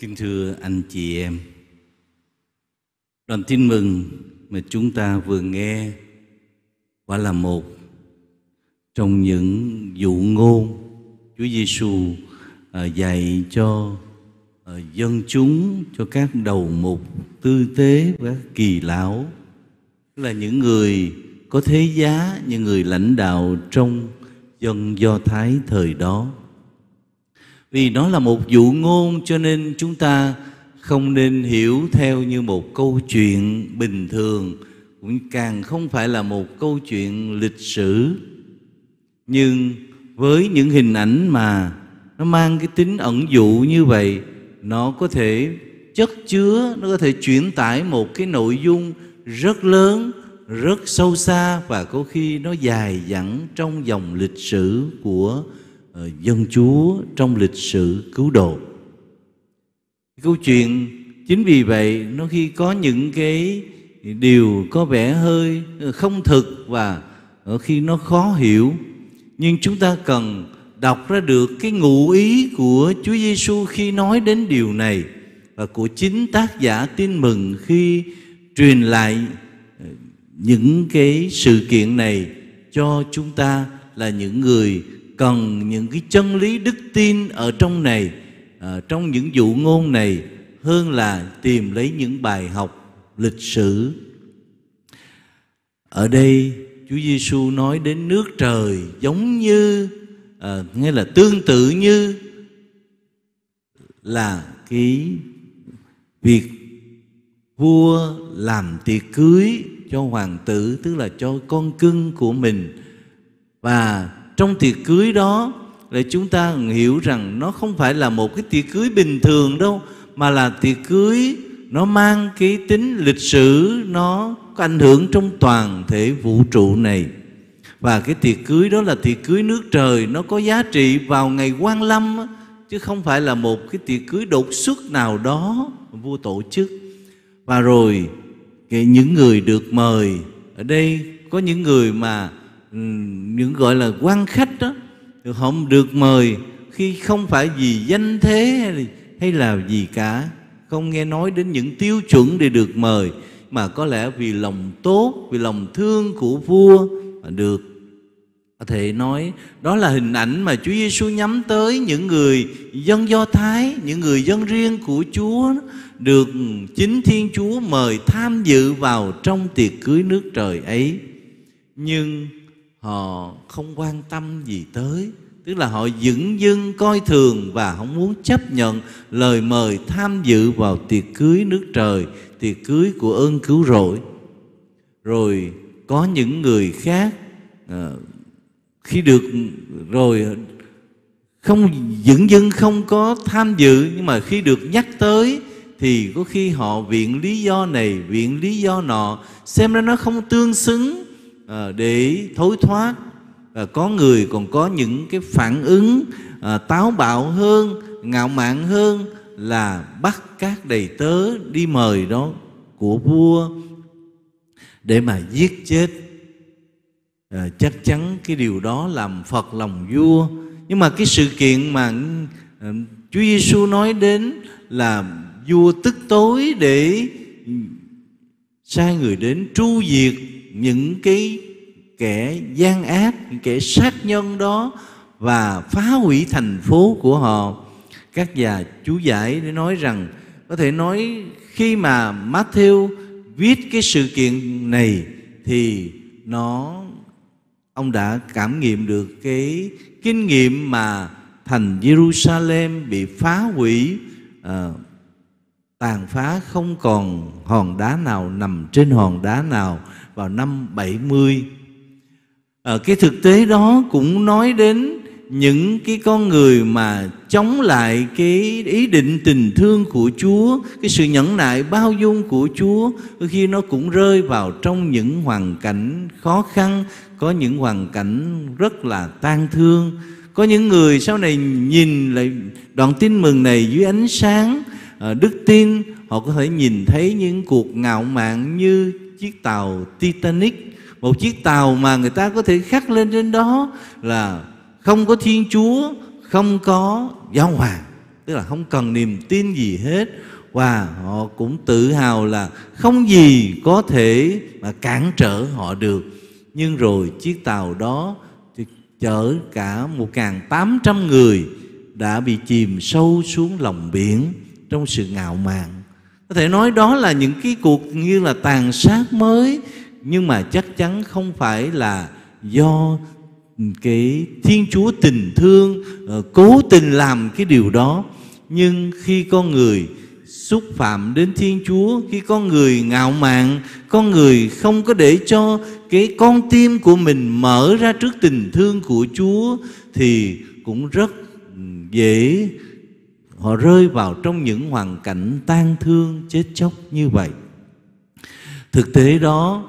Kính thưa anh chị em, đoàn tin mừng mà chúng ta vừa nghe quả là một trong những dụ ngôn Chúa Giêsu à, dạy cho à, dân chúng, cho các đầu mục tư tế và kỳ lão, là những người có thế giá, những người lãnh đạo trong dân Do Thái thời đó vì nó là một dụ ngôn cho nên chúng ta không nên hiểu theo như một câu chuyện bình thường cũng càng không phải là một câu chuyện lịch sử nhưng với những hình ảnh mà nó mang cái tính ẩn dụ như vậy nó có thể chất chứa nó có thể chuyển tải một cái nội dung rất lớn rất sâu xa và có khi nó dài dẳng trong dòng lịch sử của Ờ, dân chúa trong lịch sử cứu độ câu chuyện chính vì vậy nó khi có những cái điều có vẻ hơi ờ, không thực và ở ờ, khi nó khó hiểu nhưng chúng ta cần đọc ra được cái ngụ ý của Chúa Giêsu khi nói đến điều này và của chính tác giả tin mừng khi truyền lại những cái sự kiện này cho chúng ta là những người cần những cái chân lý đức tin ở trong này à, trong những dụ ngôn này hơn là tìm lấy những bài học lịch sử ở đây Chúa Giêsu nói đến nước trời giống như à, nghĩa là tương tự như là cái việc vua làm tiệc cưới cho hoàng tử tức là cho con cưng của mình và trong tiệc cưới đó là chúng ta hiểu rằng nó không phải là một cái tiệc cưới bình thường đâu mà là tiệc cưới nó mang cái tính lịch sử nó có ảnh hưởng trong toàn thể vũ trụ này và cái tiệc cưới đó là tiệc cưới nước trời nó có giá trị vào ngày quan lâm chứ không phải là một cái tiệc cưới đột xuất nào đó vua tổ chức và rồi những người được mời ở đây có những người mà những gọi là quan khách đó họ được mời khi không phải vì danh thế hay là gì cả không nghe nói đến những tiêu chuẩn để được mời mà có lẽ vì lòng tốt vì lòng thương của vua mà được có thể nói đó là hình ảnh mà Chúa Giêsu nhắm tới những người dân Do Thái, những người dân riêng của Chúa được chính Thiên Chúa mời tham dự vào trong tiệc cưới nước trời ấy. Nhưng họ không quan tâm gì tới tức là họ dững dưng coi thường và không muốn chấp nhận lời mời tham dự vào tiệc cưới nước trời tiệc cưới của ơn cứu rỗi rồi có những người khác à, khi được rồi không dững dưng không có tham dự nhưng mà khi được nhắc tới thì có khi họ viện lý do này viện lý do nọ xem ra nó không tương xứng Ờ, để thối thoát và có người còn có những cái phản ứng ờ, táo bạo hơn ngạo mạn hơn là bắt các đầy tớ đi mời đó của vua để mà giết chết à, chắc chắn cái điều đó làm phật lòng vua nhưng mà cái sự kiện mà chúa giêsu nói đến là vua tức tối để sai người đến tru diệt những cái kẻ gian ác những kẻ sát nhân đó và phá hủy thành phố của họ các nhà chú giải để nói rằng có thể nói khi mà Matthew viết cái sự kiện này thì nó ông đã cảm nghiệm được cái kinh nghiệm mà thành Jerusalem bị phá hủy à, tàn phá không còn hòn đá nào nằm trên hòn đá nào vào năm 70. À, ờ, cái thực tế đó cũng nói đến những cái con người mà chống lại cái ý định tình thương của Chúa, cái sự nhẫn nại bao dung của Chúa khi nó cũng rơi vào trong những hoàn cảnh khó khăn, có những hoàn cảnh rất là tang thương. Có những người sau này nhìn lại đoạn tin mừng này dưới ánh sáng ờ, đức tin, họ có thể nhìn thấy những cuộc ngạo mạn như chiếc tàu Titanic một chiếc tàu mà người ta có thể khắc lên trên đó là không có thiên chúa không có giáo hoàng tức là không cần niềm tin gì hết và họ cũng tự hào là không gì có thể mà cản trở họ được nhưng rồi chiếc tàu đó chở cả 1.800 người đã bị chìm sâu xuống lòng biển trong sự ngạo mạn có thể nói đó là những cái cuộc như là tàn sát mới nhưng mà chắc chắn không phải là do cái thiên chúa tình thương ờ, cố tình làm cái điều đó nhưng khi con người xúc phạm đến thiên chúa khi con người ngạo mạn con người không có để cho cái con tim của mình mở ra trước tình thương của chúa thì cũng rất ừ, dễ họ rơi vào trong những hoàn cảnh tang thương chết chóc như vậy thực tế đó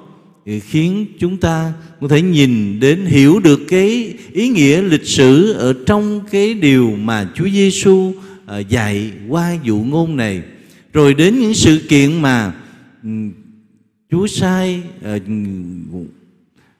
khiến chúng ta có thể nhìn đến hiểu được cái ý nghĩa lịch sử ở trong cái điều mà Chúa Giêsu à, dạy qua dụ ngôn này rồi đến những sự kiện mà Chúa sai à,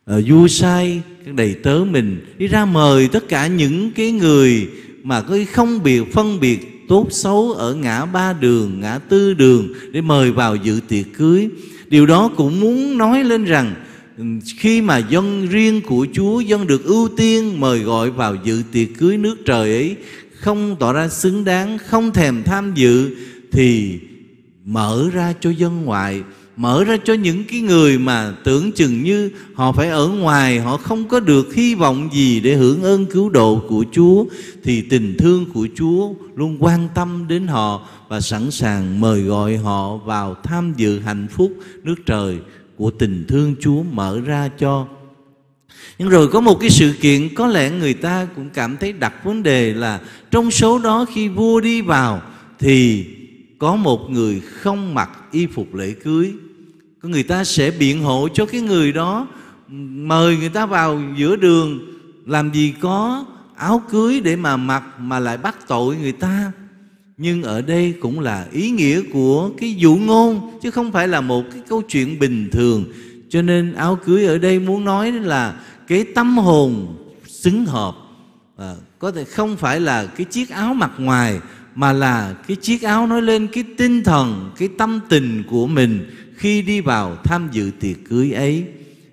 à, vua sai các đầy tớ mình đi ra mời tất cả những cái người mà có không biệt phân biệt tốt xấu ở ngã ba đường, ngã tư đường để mời vào dự tiệc cưới. Điều đó cũng muốn nói lên rằng ừ, khi mà dân riêng của Chúa, dân được ưu tiên mời gọi vào dự tiệc cưới nước trời ấy, không tỏ ra xứng đáng, không thèm tham dự thì mở ra cho dân ngoại mở ra cho những cái người mà tưởng chừng như họ phải ở ngoài họ không có được hy vọng gì để hưởng ơn cứu độ của chúa thì tình thương của chúa luôn quan tâm đến họ và sẵn sàng mời gọi họ vào tham dự hạnh phúc nước trời của tình thương chúa mở ra cho nhưng rồi có một cái sự kiện có lẽ người ta cũng cảm thấy đặt vấn đề là trong số đó khi vua đi vào thì có một người không mặc y phục lễ cưới người ta sẽ biện hộ cho cái người đó mời người ta vào giữa đường làm gì có áo cưới để mà mặc mà lại bắt tội người ta nhưng ở đây cũng là ý nghĩa của cái dụ ngôn chứ không phải là một cái câu chuyện bình thường cho nên áo cưới ở đây muốn nói là cái tâm hồn xứng hợp à, có thể không phải là cái chiếc áo mặt ngoài mà là cái chiếc áo nói lên cái tinh thần cái tâm tình của mình khi đi vào tham dự tiệc cưới ấy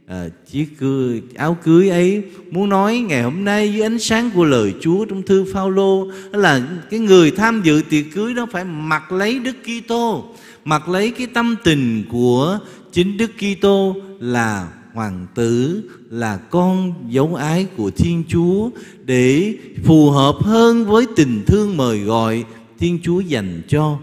à, ờ, chiếc cưới, áo cưới ấy muốn nói ngày hôm nay với ánh sáng của lời Chúa trong thư Phaolô là cái người tham dự tiệc cưới đó phải mặc lấy Đức Kitô, mặc lấy cái tâm tình của chính Đức Kitô là hoàng tử là con dấu ái của Thiên Chúa để phù hợp hơn với tình thương mời gọi Thiên Chúa dành cho.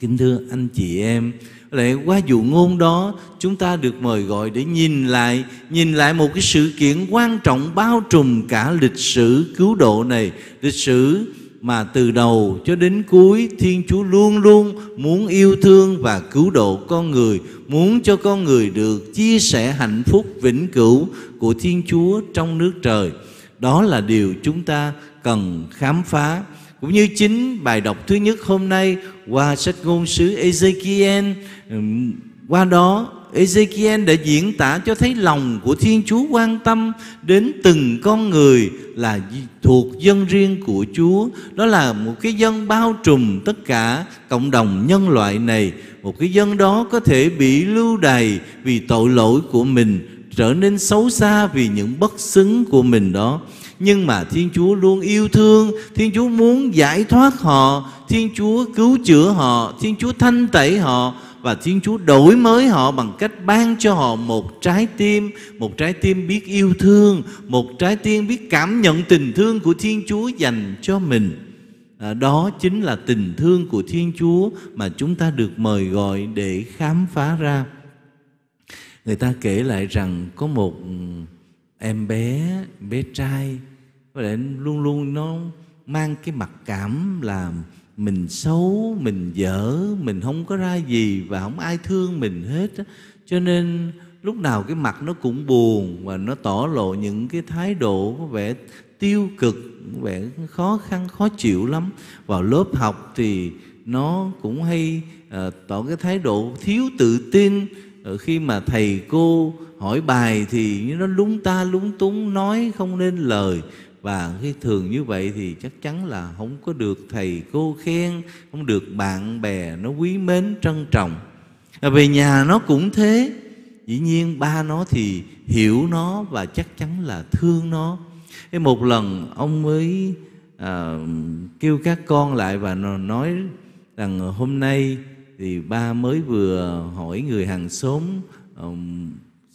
Kính thưa anh chị em, lại qua dụ ngôn đó chúng ta được mời gọi để nhìn lại nhìn lại một cái sự kiện quan trọng bao trùm cả lịch sử cứu độ này lịch sử mà từ đầu cho đến cuối thiên chúa luôn luôn muốn yêu thương và cứu độ con người muốn cho con người được chia sẻ hạnh phúc vĩnh cửu của thiên chúa trong nước trời đó là điều chúng ta cần khám phá cũng như chính bài đọc thứ nhất hôm nay qua sách ngôn sứ Ezekiel qua đó Ezekiel đã diễn tả cho thấy lòng của Thiên Chúa quan tâm đến từng con người là thuộc dân riêng của Chúa. Đó là một cái dân bao trùm tất cả cộng đồng nhân loại này. Một cái dân đó có thể bị lưu đày vì tội lỗi của mình, trở nên xấu xa vì những bất xứng của mình đó nhưng mà Thiên Chúa luôn yêu thương, Thiên Chúa muốn giải thoát họ, Thiên Chúa cứu chữa họ, Thiên Chúa thanh tẩy họ và Thiên Chúa đổi mới họ bằng cách ban cho họ một trái tim, một trái tim biết yêu thương, một trái tim biết cảm nhận tình thương của Thiên Chúa dành cho mình. À, đó chính là tình thương của Thiên Chúa mà chúng ta được mời gọi để khám phá ra. Người ta kể lại rằng có một ừ, em bé bé trai với lại luôn luôn nó mang cái mặc cảm là mình xấu mình dở mình không có ra gì và không ai thương mình hết cho nên lúc nào cái mặt nó cũng buồn và nó tỏ lộ những cái thái độ có vẻ tiêu cực vẻ khó khăn khó chịu lắm vào lớp học thì nó cũng hay à, tỏ cái thái độ thiếu tự tin ở ờ, khi mà thầy cô hỏi bài thì nó lúng ta lúng túng nói không nên lời và khi thường như vậy thì chắc chắn là không có được thầy cô khen không được bạn bè nó quý mến trân trọng à, về nhà nó cũng thế dĩ nhiên ba nó thì hiểu nó và chắc chắn là thương nó Thế một lần ông mới à, kêu các con lại và nói rằng hôm nay thì ba mới vừa hỏi người hàng xóm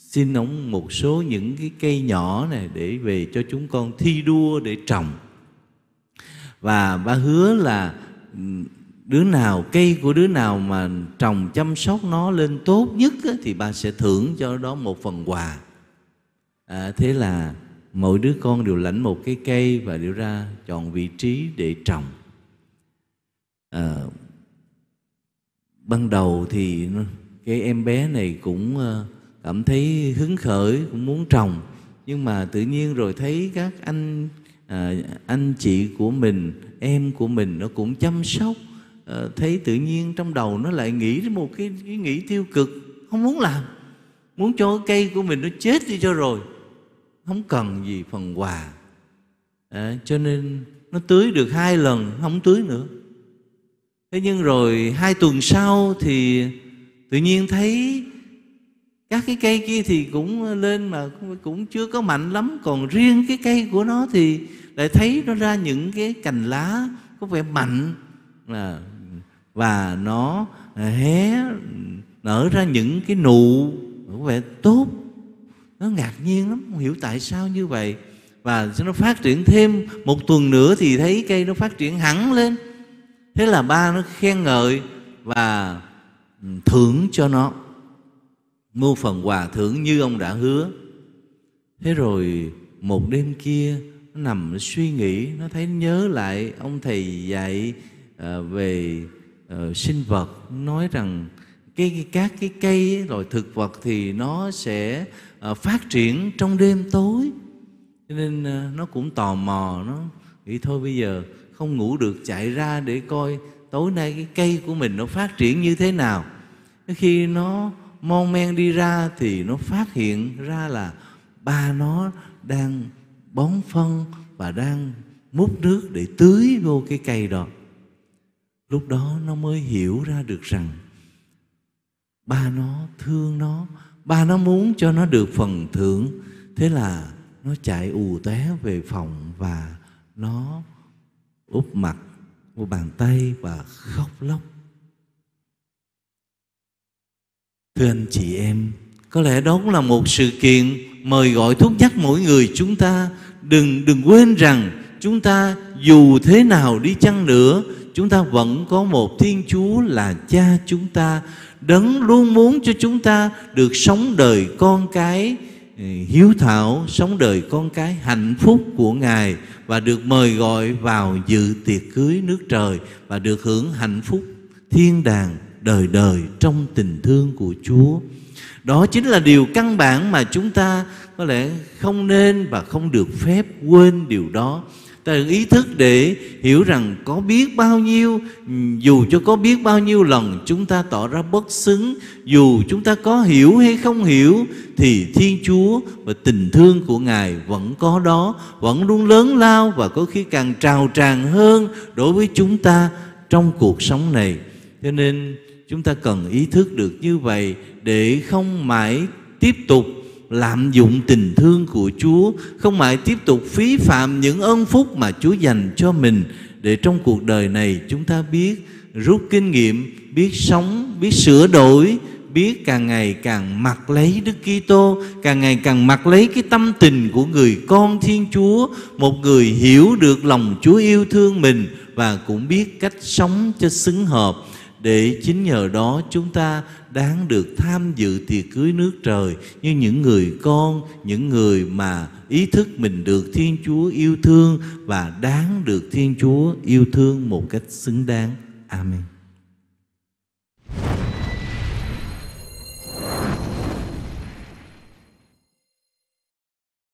xin ông một số những cái cây nhỏ này để về cho chúng con thi đua để trồng và ba hứa là đứa nào cây của đứa nào mà trồng chăm sóc nó lên tốt nhất thì ba sẽ thưởng cho đó một phần quà à, thế là mỗi đứa con đều lãnh một cái cây và đều ra chọn vị trí để trồng à, ban đầu thì cái em bé này cũng uh, cảm thấy hứng khởi cũng muốn trồng nhưng mà tự nhiên rồi thấy các anh à, anh chị của mình em của mình nó cũng chăm sóc à, thấy tự nhiên trong đầu nó lại nghĩ đến một cái ý nghĩ tiêu cực không muốn làm muốn cho cái cây của mình nó chết đi cho rồi không cần gì phần quà à, cho nên nó tưới được hai lần không tưới nữa thế nhưng rồi hai tuần sau thì tự nhiên thấy các cái cây kia thì cũng lên mà cũng chưa có mạnh lắm còn riêng cái cây của nó thì lại thấy nó ra những cái cành lá có vẻ mạnh à, và nó hé nở ra những cái nụ có vẻ tốt nó ngạc nhiên lắm không hiểu tại sao như vậy và nó phát triển thêm một tuần nữa thì thấy cây nó phát triển hẳn lên thế là ba nó khen ngợi và ừ, thưởng cho nó mua phần quà thưởng như ông đã hứa thế rồi một đêm kia nó nằm suy nghĩ nó thấy nhớ lại ông thầy dạy ờ, về ờ, sinh vật nói rằng cái, cái các cái cây rồi thực vật thì nó sẽ ờ, phát triển trong đêm tối cho nên nó cũng tò mò nó nghĩ thôi bây giờ không ngủ được chạy ra để coi tối nay cái cây của mình nó phát triển như thế nào khi nó mon men đi ra thì nó phát hiện ra là ba nó đang bón phân và đang múc nước để tưới vô cái cây đó lúc đó nó mới hiểu ra được rằng ba nó thương nó ba nó muốn cho nó được phần thưởng thế là nó chạy ù té về phòng và nó úp mặt vào bàn tay và khóc lóc Thưa anh chị em, có lẽ đó cũng là một sự kiện mời gọi thúc nhắc mỗi người chúng ta đừng đừng quên rằng chúng ta dù thế nào đi chăng nữa chúng ta vẫn có một thiên chúa là cha chúng ta đấng luôn muốn cho chúng ta được sống đời con cái ừ, hiếu thảo sống đời con cái hạnh phúc của ngài và được mời gọi vào dự tiệc cưới nước trời và được hưởng hạnh phúc thiên đàng đời đời trong tình thương của Chúa. Đó chính là điều căn bản mà chúng ta có lẽ không nên và không được phép quên điều đó. Ta được ý thức để hiểu rằng có biết bao nhiêu, dù cho có biết bao nhiêu lần chúng ta tỏ ra bất xứng, dù chúng ta có hiểu hay không hiểu, thì Thiên Chúa và tình thương của Ngài vẫn có đó, vẫn luôn lớn lao và có khi càng trào tràn hơn đối với chúng ta trong cuộc sống này. Cho nên chúng ta cần ý thức được như vậy để không mãi tiếp tục lạm dụng tình thương của Chúa, không mãi tiếp tục phí phạm những ân phúc mà Chúa dành cho mình để trong cuộc đời này chúng ta biết rút kinh nghiệm, biết sống, biết sửa đổi, biết càng ngày càng mặc lấy Đức Kitô, càng ngày càng mặc lấy cái tâm tình của người con Thiên Chúa, một người hiểu được lòng Chúa yêu thương mình và cũng biết cách sống cho xứng hợp để chính nhờ đó chúng ta đáng được tham dự tiệc cưới nước trời như những người con, những người mà ý thức mình được Thiên Chúa yêu thương và đáng được Thiên Chúa yêu thương một cách xứng đáng. Amen.